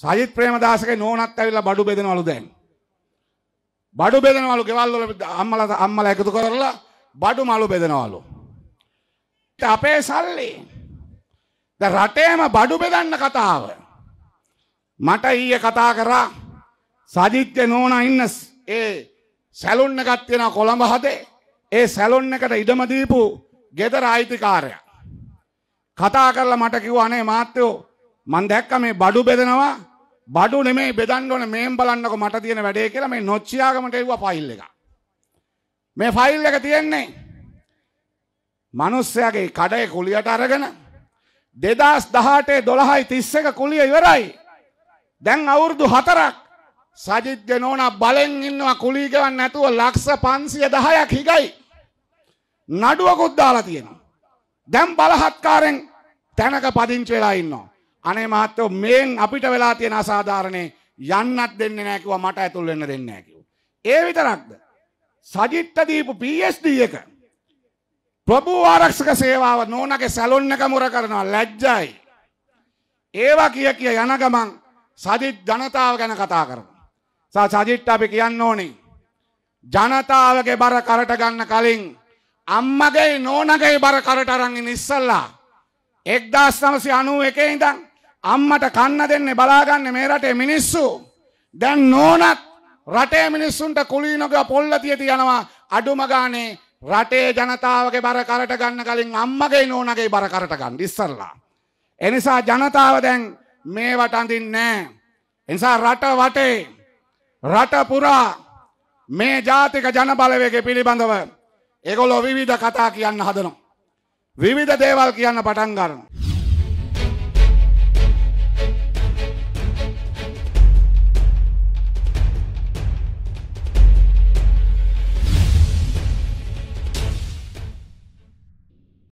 සජිත් ප්‍රේමදාසගේ නෝනත් ඇවිල්ලා බඩු බෙදෙනවලු දැන්. බඩු බෙදෙනවලු ගෙවල් වල අම්මලා අම්මලා එකතු කරලා බඩු මලු බෙදෙනවලු. අපේ සල්ලි. දැන් රටේම බඩු බෙදන්න කතාව. මට ඊයේ කතා කරා සජිත්ගේ නෝනා ඉන්න ඒ සැලුන් එකක් තියෙනවා කොළඹ හදේ. ඒ සැලොන් එකට ඉඩම දීපු ගෙදර අයිතිකාරයා. කතා කරලා මට කිව්වා අනේ මාත්‍යෝ මන් දැක්ක මේ බඩු බෙදනවා බඩු නෙමේ බෙදන්න ඕන මේම් බලන්නකො මට තියෙන වැඩේ කියලා මේ නොච්චියාගමට එව්වා ෆයිල් එක. මේ ෆයිල් එක තියෙන්නේ මිනිස්සයාගේ කඩේ කුලියට අරගෙන 2018 12යි 31 කුලිය ඉවරයි. දැන් අවුරුදු 4ක් සජිත් ජනෝනා බලෙන් ඉන්නවා කුලිය ගවන්න නැතුව ලක්ෂ 510ක් හිගයි. නඩුවකුත් දාලා තියෙනවා. දැන් බලහත්කාරෙන් තැනක පදිංචි වෙලා ඉන්නවා. අනේ මහත්තයෝ මේන් අපිට වෙලා තියෙන අසාධාරණේ යන්නත් දෙන්නේ නැහැ කිව්වා මට ඇතුල් වෙන්න දෙන්නේ නැහැ කිව්වා. ඒ විතරක්ද? සජිත්ත දීපු PSD එක ප්‍රභූ ආරක්ෂක සේවාව නෝනගේ සැලොන් එක මුර කරනවා ලැජ්ජයි. ඒවා කිය කිය යන ගමන් සජිත් ජනතාව ගැන කතා කරනවා. සා සජිත් අපි කියන්න ඕනේ ජනතාවගේ බර කරට ගන්න කලින් අම්මගේ නෝනගේ බර කරට අරන් ඉන්න ඉස්සල්ලා 1991 ඉඳන් අම්මට කන්න දෙන්නේ බලාගන්න මේ රටේ මිනිස්සු. දැන් නෝනත් රටේ මිනිස්සුන්ට කුලීනොක පොල්ල තියති යනවා අඩුම ගානේ රටේ ජනතාවගේ බර කරට ගන්න කලින් අම්මගේ නෝනගේ බර කරට ගන්න ඉස්සල්ලා. එනිසා ජනතාව දැන් මේවට අඳින්නේ. එනිසා රට වටේ රට පුරා මේ ජාතික ජනබලවේග පිළිබඳව ඒගොල්ලෝ විවිධ කතා කියන්න හදනවා. විවිධ දේවල් කියන්න පටන් ගන්නවා.